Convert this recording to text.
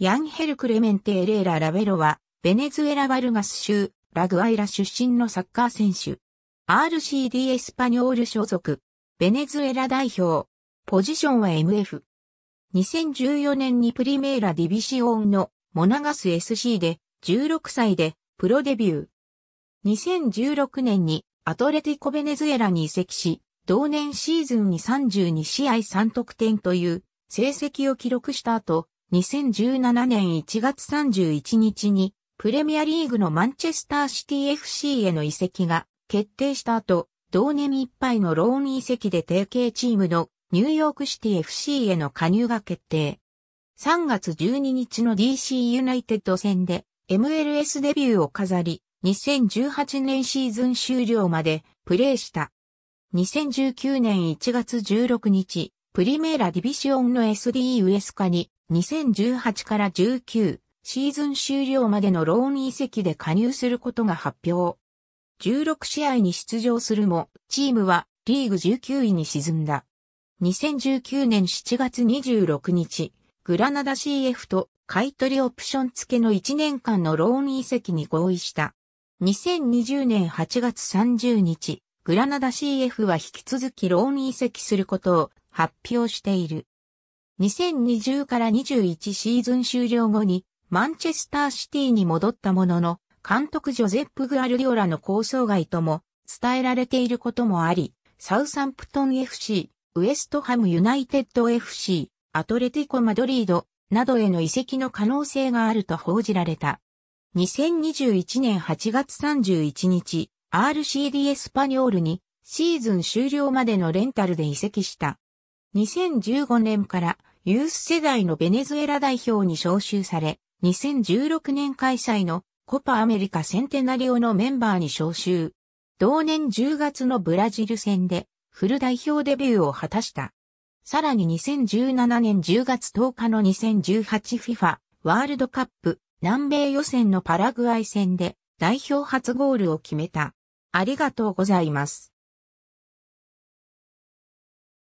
ヤンヘル・クレメンテ・エレーラ・ラベロは、ベネズエラ・バルガス州、ラグアイラ出身のサッカー選手。RCD エスパニョール所属。ベネズエラ代表。ポジションは MF。2014年にプリメーラ・ディビシオンのモナガス SC で16歳でプロデビュー。2016年にアトレティコ・ベネズエラに移籍し、同年シーズンに32試合3得点という成績を記録した後、2017年1月31日にプレミアリーグのマンチェスターシティ FC への移籍が決定した後、同年いっぱいのローン移籍で提携チームのニューヨークシティ FC への加入が決定。3月12日の DC ユナイテッド戦で MLS デビューを飾り、2018年シーズン終了までプレーした。2019年1月16日、プリメーラディビシオンの SDUS 化に2018から19シーズン終了までのローン移籍で加入することが発表。16試合に出場するも、チームはリーグ19位に沈んだ。2019年7月26日、グラナダ CF と買取オプション付けの1年間のローン移籍に合意した。2020年8月30日、グラナダ CF は引き続きローン移籍することを発表している。2020から21シーズン終了後にマンチェスターシティに戻ったものの、監督ジョゼップ・グアルディオラの構想外とも伝えられていることもあり、サウサンプトン FC、ウエストハムユナイテッド FC、アトレティコ・マドリードなどへの移籍の可能性があると報じられた。2021年8月31日、RCD エスパニョールにシーズン終了までのレンタルで移籍した。2015年からユース世代のベネズエラ代表に招集され、2016年開催のコパアメリカセンテナリオのメンバーに招集。同年10月のブラジル戦でフル代表デビューを果たした。さらに2017年10月10日の 2018FIFA ワールドカップ南米予選のパラグアイ戦で代表初ゴールを決めた。ありがとうございます。